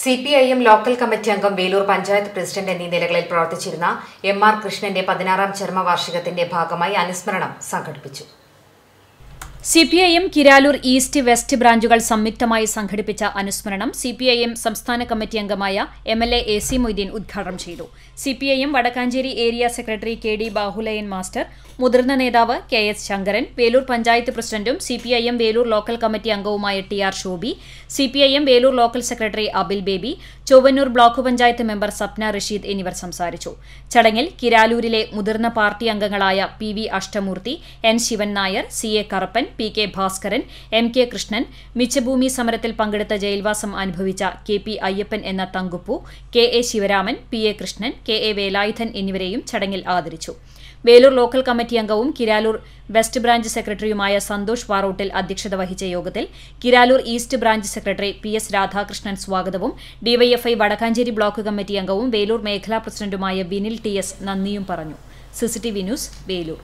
C P I M local committee അംഗം Veloor panchayat president എന്നീ നിലകളിൽ പ്രവർത്തിച്ചിരുന്ന എം ആർ കൃഷ്ണന്റെ പതിനാറാം ചരമവാർഷികത്തിന്റെ ഭാഗമായി അനുസ്മരണം സംഘടിപ്പിച്ചു സിപിഐഎം കിരാലൂർ ഈസ്റ്റ് വെസ്റ്റ് ബ്രാഞ്ചുകൾ സംയുക്തമായി സംഘടിപ്പിച്ച അനുസ്മരണം സിപിഐഎം സംസ്ഥാന കമ്മിറ്റി അംഗമായ M L A C Moideen ഉദ്ഘാടനം ചെയ്തു CPIM Vadakkanchery area secretary K D Bahulayan master മുതിർന്ന നേതാവ് കെ എസ് ശങ്കരൻ വേലൂർ പഞ്ചായത്ത് പ്രസിഡന്റും സിപിഐഎം വേലൂർ ലോക്കൽ കമ്മിറ്റി അംഗവുമായ T R Shobhi CPIM Veloor local secretary Abil Baby Chowannur block panchayat member Sapna Rasheed എന്നിവർ സംസാരിച്ചു ചടങ്ങിൽ കിരാലൂരിലെ മുതിർന്ന പാർട്ടി അംഗങ്ങളായ P V Ashtamoorthy N Sivan Nair C A Karappan P K Bhaskaran M K Krishnan മിച്ചഭൂമി സമരത്തിൽ പങ്കെടുത്ത ജയിൽവാസം അനുഭവിച്ച കെ പി അയ്യപ്പൻ എന്ന Thankuppu K A Sivaraman P A Krishnan K A Velayudhan എന്നിവരെയും ചടങ്ങിൽ ആദരിച്ചു വേലൂർ ലോക്കൽ കമ്മിറ്റി അംഗവും കിരാലൂർ വെസ്റ്റ് ബ്രാഞ്ച് സെക്രട്ടറിയുമായ സന്തോഷ് വാറോട്ടിൽ അധ്യക്ഷത വഹിച്ച യോഗത്തിൽ Kiraloor east branch secretary P S Radhakrishnan സ്വാഗതവും ഡിവൈഎഫ്ഐ വടക്കാഞ്ചേരി ബ്ലോക്ക് കമ്മിറ്റി അംഗവും വേലൂർ മേഖലാ പ്രസിഡന്റുമായ വിനിൽ ടി എസ് നന്ദിയും പറഞ്ഞു സിസിടിവി ന്യൂസ് വേലൂർ